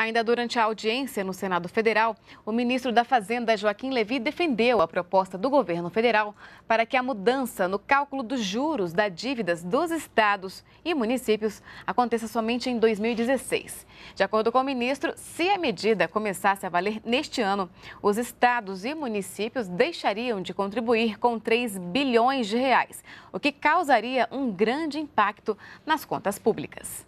Ainda durante a audiência no Senado Federal, o ministro da Fazenda, Joaquim Levi, defendeu a proposta do governo federal para que a mudança no cálculo dos juros da dívidas dos estados e municípios aconteça somente em 2016. De acordo com o ministro, se a medida começasse a valer neste ano, os estados e municípios deixariam de contribuir com 3 bilhões de reais, o que causaria um grande impacto nas contas públicas.